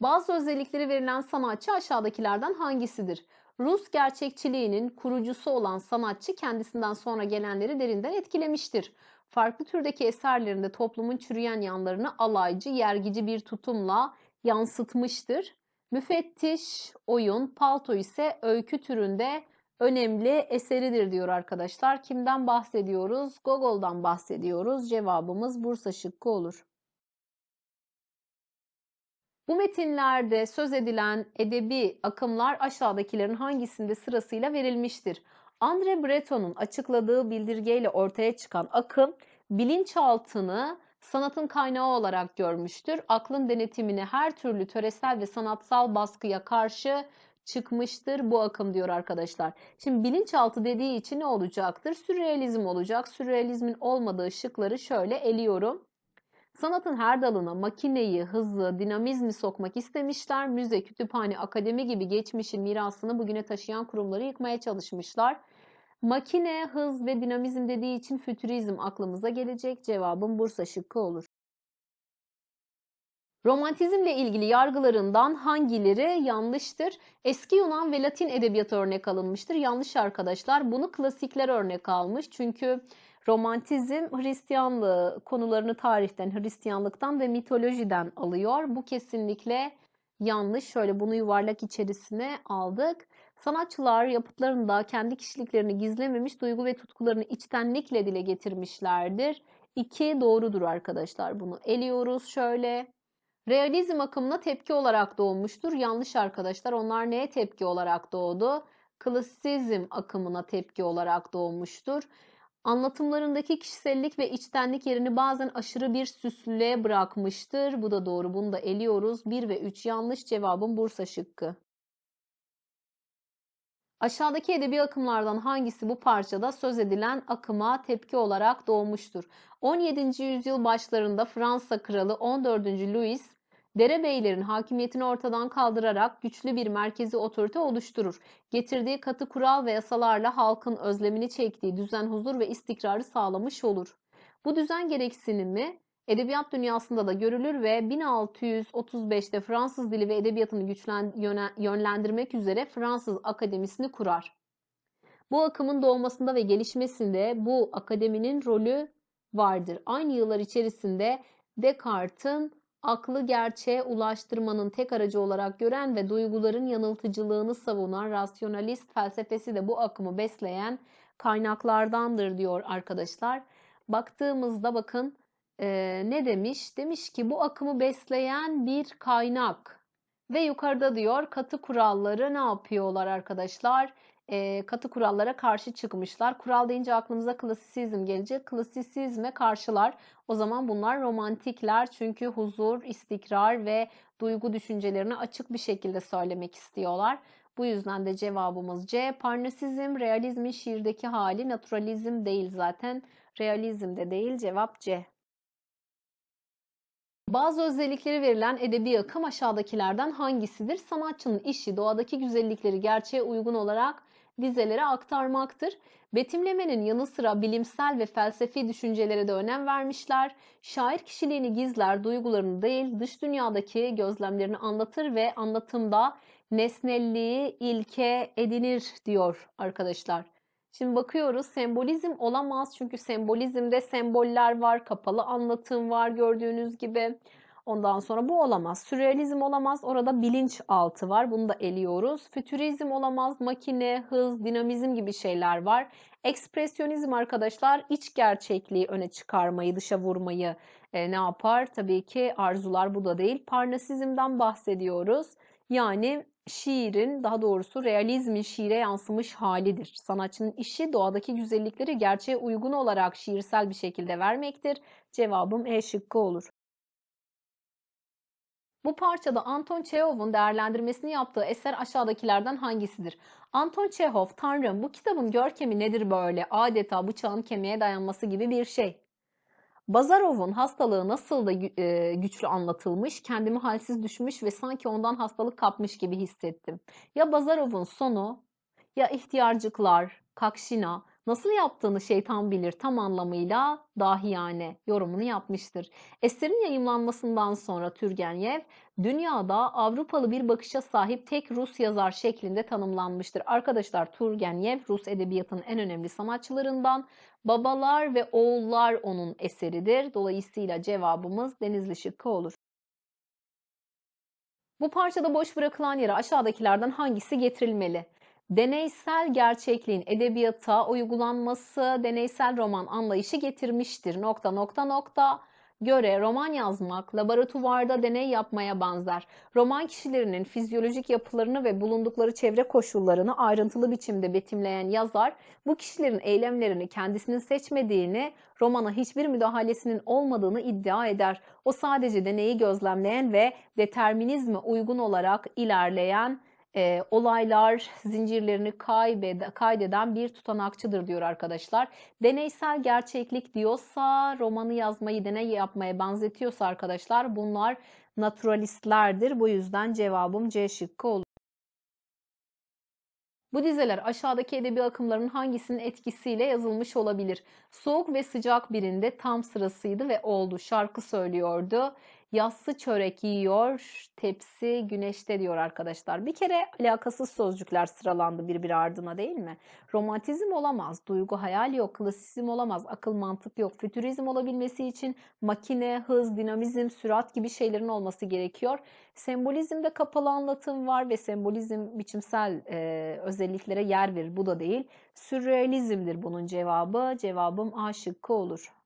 Bazı özellikleri verilen sanatçı aşağıdakilerden hangisidir? Rus gerçekçiliğinin kurucusu olan sanatçı kendisinden sonra gelenleri derinden etkilemiştir. Farklı türdeki eserlerinde toplumun çürüyen yanlarını alaycı, yergici bir tutumla yansıtmıştır. Müfettiş, oyun, palto ise öykü türünde önemli eseridir diyor arkadaşlar. Kimden bahsediyoruz? Gogol'dan bahsediyoruz. Cevabımız Bursa şıkkı olur. Bu metinlerde söz edilen edebi akımlar aşağıdakilerin hangisinde sırasıyla verilmiştir? Andre Breton'un açıkladığı bildirgeyle ortaya çıkan akım bilinçaltını sanatın kaynağı olarak görmüştür. Aklın denetimini her türlü töresel ve sanatsal baskıya karşı çıkmıştır bu akım diyor arkadaşlar. Şimdi bilinçaltı dediği için ne olacaktır? Sürrealizm olacak. Sürrealizmin olmadığı şıkları şöyle eliyorum. Sanatın her dalına makineyi, hızı, dinamizmi sokmak istemişler. Müze, kütüphane, akademi gibi geçmişin mirasını bugüne taşıyan kurumları yıkmaya çalışmışlar. Makine, hız ve dinamizm dediği için fütürizm aklımıza gelecek. Cevabım Bursa şıkkı olur. Romantizmle ilgili yargılarından hangileri yanlıştır? Eski Yunan ve Latin edebiyatı örnek alınmıştır. Yanlış arkadaşlar. Bunu klasikler örnek almış. Çünkü Romantizm Hristiyanlığı konularını tarihten, Hristiyanlıktan ve mitolojiden alıyor. Bu kesinlikle yanlış. Şöyle bunu yuvarlak içerisine aldık. Sanatçılar yapıtlarında kendi kişiliklerini gizlememiş, duygu ve tutkularını içtenlikle dile getirmişlerdir. İki doğrudur arkadaşlar. Bunu eliyoruz şöyle. Realizm akımına tepki olarak doğmuştur. Yanlış arkadaşlar. Onlar neye tepki olarak doğdu? Klasizm akımına tepki olarak doğmuştur. Anlatımlarındaki kişisellik ve içtenlik yerini bazen aşırı bir süslüğe bırakmıştır. Bu da doğru. Bunu da eliyoruz. 1 ve 3 yanlış cevabım Bursa şıkkı. Aşağıdaki edebi akımlardan hangisi bu parçada söz edilen akıma tepki olarak doğmuştur? 17. yüzyıl başlarında Fransa kralı 14. Louis derebeylerin hakimiyetini ortadan kaldırarak güçlü bir merkezi otorite oluşturur. Getirdiği katı kural ve yasalarla halkın özlemini çektiği düzen, huzur ve istikrarı sağlamış olur. Bu düzen gereksinimi edebiyat dünyasında da görülür ve 1635'te Fransız dili ve edebiyatını güçlen, yönlendirmek üzere Fransız Akademisi'ni kurar. Bu akımın doğmasında ve gelişmesinde bu akademinin rolü vardır. Aynı yıllar içerisinde Descartes'in aklı gerçeğe ulaştırmanın tek aracı olarak gören ve duyguların yanıltıcılığını savunan rasyonalist felsefesi de bu akımı besleyen kaynaklardandır diyor arkadaşlar. Baktığımızda bakın e, ne demiş? Demiş ki bu akımı besleyen bir kaynak ve yukarıda diyor katı kuralları ne yapıyorlar arkadaşlar? e, katı kurallara karşı çıkmışlar. Kural deyince aklımıza klasisizm gelecek. Klasisizme karşılar. O zaman bunlar romantikler çünkü huzur, istikrar ve duygu düşüncelerini açık bir şekilde söylemek istiyorlar. Bu yüzden de cevabımız C. Parnasizm, realizmin şiirdeki hali naturalizm değil zaten. Realizm de değil cevap C. Bazı özellikleri verilen edebi akım aşağıdakilerden hangisidir? Sanatçının işi doğadaki güzellikleri gerçeğe uygun olarak vizelere aktarmaktır. Betimlemenin yanı sıra bilimsel ve felsefi düşüncelere de önem vermişler. Şair kişiliğini gizler, duygularını değil, dış dünyadaki gözlemlerini anlatır ve anlatımda nesnelliği ilke edinir diyor arkadaşlar. Şimdi bakıyoruz sembolizm olamaz çünkü sembolizmde semboller var, kapalı anlatım var gördüğünüz gibi. Ondan sonra bu olamaz. Sürrealizm olamaz. Orada bilinç altı var. Bunu da eliyoruz. Fütürizm olamaz. Makine, hız, dinamizm gibi şeyler var. Ekspresyonizm arkadaşlar iç gerçekliği öne çıkarmayı, dışa vurmayı e, ne yapar? Tabii ki arzular bu da değil. Parnasizmden bahsediyoruz. Yani şiirin daha doğrusu realizmin şiire yansımış halidir. Sanatçının işi doğadaki güzellikleri gerçeğe uygun olarak şiirsel bir şekilde vermektir. Cevabım E şıkkı olur. Bu parçada Anton Chekhov'un değerlendirmesini yaptığı eser aşağıdakilerden hangisidir? Anton Chekhov, Tanrım bu kitabın görkemi nedir böyle? Adeta bıçağın kemiğe dayanması gibi bir şey. Bazarov'un hastalığı nasıl da e, güçlü anlatılmış, kendimi halsiz düşmüş ve sanki ondan hastalık kapmış gibi hissettim. Ya Bazarov'un sonu, ya ihtiyarcıklar, Kakşina Nasıl yaptığını şeytan bilir tam anlamıyla dahiyane yorumunu yapmıştır. Eserin yayımlanmasından sonra Turgenev dünyada Avrupalı bir bakışa sahip tek Rus yazar şeklinde tanımlanmıştır. Arkadaşlar Turgenev Rus edebiyatının en önemli sanatçılarından. Babalar ve oğullar onun eseridir. Dolayısıyla cevabımız Denizli şıkkı olur. Bu parçada boş bırakılan yere aşağıdakilerden hangisi getirilmeli? deneysel gerçekliğin edebiyata uygulanması deneysel roman anlayışı getirmiştir. Nokta nokta nokta göre roman yazmak laboratuvarda deney yapmaya benzer. Roman kişilerinin fizyolojik yapılarını ve bulundukları çevre koşullarını ayrıntılı biçimde betimleyen yazar bu kişilerin eylemlerini kendisinin seçmediğini, romana hiçbir müdahalesinin olmadığını iddia eder. O sadece deneyi gözlemleyen ve determinizme uygun olarak ilerleyen e, olaylar zincirlerini kaybede, kaydeden bir tutanakçıdır diyor arkadaşlar. Deneysel gerçeklik diyorsa romanı yazmayı deney yapmaya benzetiyorsa arkadaşlar bunlar naturalistlerdir. Bu yüzden cevabım C şıkkı olur. Bu dizeler aşağıdaki edebi akımların hangisinin etkisiyle yazılmış olabilir? Soğuk ve sıcak birinde tam sırasıydı ve oldu şarkı söylüyordu. Yassı çörek yiyor, tepsi güneşte diyor arkadaşlar. Bir kere alakasız sözcükler sıralandı birbir ardına değil mi? Romantizm olamaz, duygu hayal yok, klasizm olamaz, akıl mantık yok. Fütürizm olabilmesi için makine, hız, dinamizm, sürat gibi şeylerin olması gerekiyor. Sembolizmde kapalı anlatım var ve sembolizm biçimsel e, özelliklere yer verir. Bu da değil. Sürrealizmdir bunun cevabı. Cevabım A şıkkı olur.